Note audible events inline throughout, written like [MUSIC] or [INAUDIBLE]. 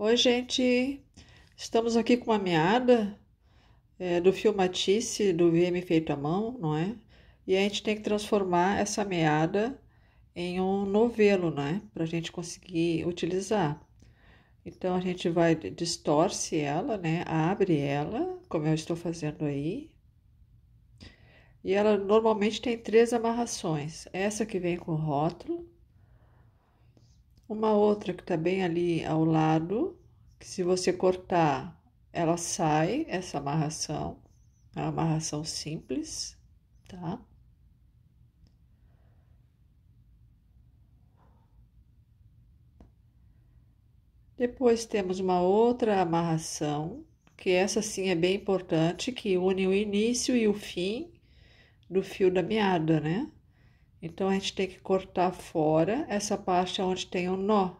Oi, gente! Estamos aqui com uma meada é, do fio do VM feito à mão, não é? E a gente tem que transformar essa meada em um novelo, né? Para a gente conseguir utilizar. Então, a gente vai, distorce ela, né? Abre ela, como eu estou fazendo aí. E ela normalmente tem três amarrações. Essa que vem com rótulo, uma outra que tá bem ali ao lado, que se você cortar, ela sai, essa amarração. É uma amarração simples, tá? Depois temos uma outra amarração, que essa sim é bem importante, que une o início e o fim do fio da meada, né? Então, a gente tem que cortar fora essa parte onde tem o um nó.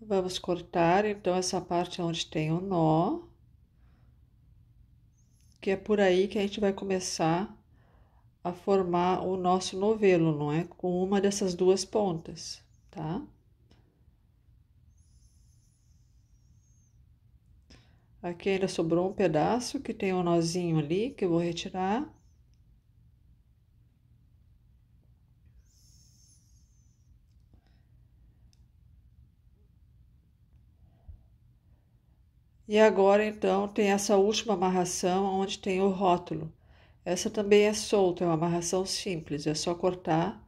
Vamos cortar então essa parte onde tem o um nó que é por aí que a gente vai começar a formar o nosso novelo, não é? Com uma dessas duas pontas, tá? Aqui ainda sobrou um pedaço que tem um nozinho ali que eu vou retirar. E agora então tem essa última amarração onde tem o rótulo. Essa também é solta, é uma amarração simples, é só cortar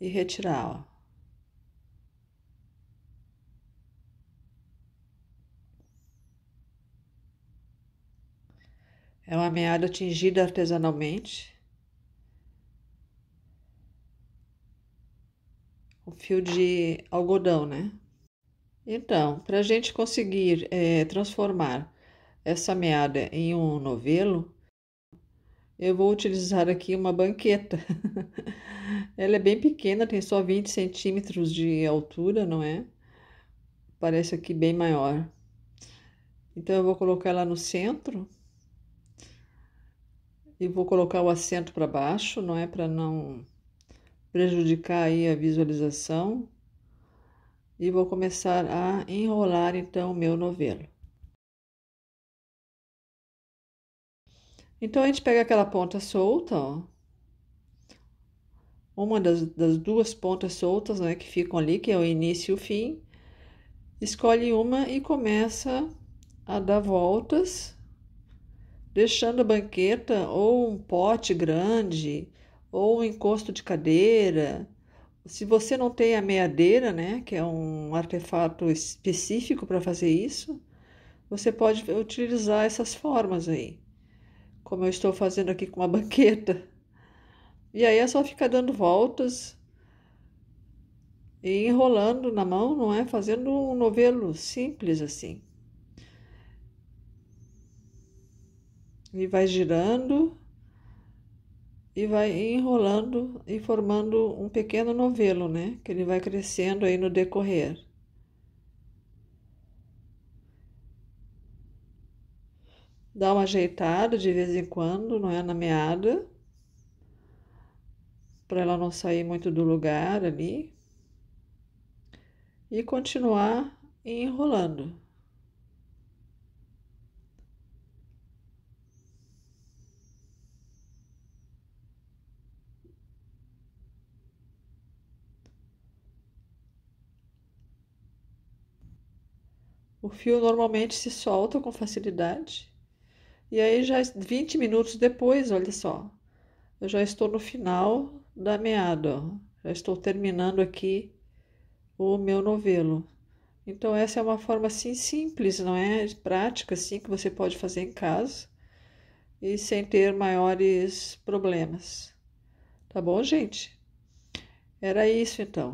e retirar. ó. É uma meada tingida artesanalmente. o fio de algodão, né? Então, para a gente conseguir é, transformar essa meada em um novelo, eu vou utilizar aqui uma banqueta. [LAUGHS] Ela é bem pequena, tem só 20 centímetros de altura, não é? Parece aqui bem maior. Então, eu vou colocar ela no centro e vou colocar o assento para baixo, não é? Para não prejudicar aí a visualização e vou começar a enrolar então o meu novelo. Então a gente pega aquela ponta solta, ó. Uma das, das duas pontas soltas, né, que ficam ali, que é o início e o fim. Escolhe uma e começa a dar voltas, deixando a banqueta ou um pote grande ou um encosto de cadeira se você não tem a meadeira, né, que é um artefato específico para fazer isso, você pode utilizar essas formas aí, como eu estou fazendo aqui com uma [LAUGHS] banqueta. E aí é só ficar dando voltas e enrolando na mão, não é? Fazendo um novelo simples assim. E vai girando e vai enrolando e formando um pequeno novelo, né? Que ele vai crescendo aí no decorrer. Dá uma ajeitada de vez em quando, não é na meada, para ela não sair muito do lugar ali. E continuar enrolando. O fio normalmente se solta com facilidade. E aí, já 20 minutos depois, olha só, eu já estou no final da meada, ó. já estou terminando aqui o meu novelo. Então, essa é uma forma assim simples, não é? Prática, assim, que você pode fazer em casa e sem ter maiores problemas. Tá bom, gente? Era isso então.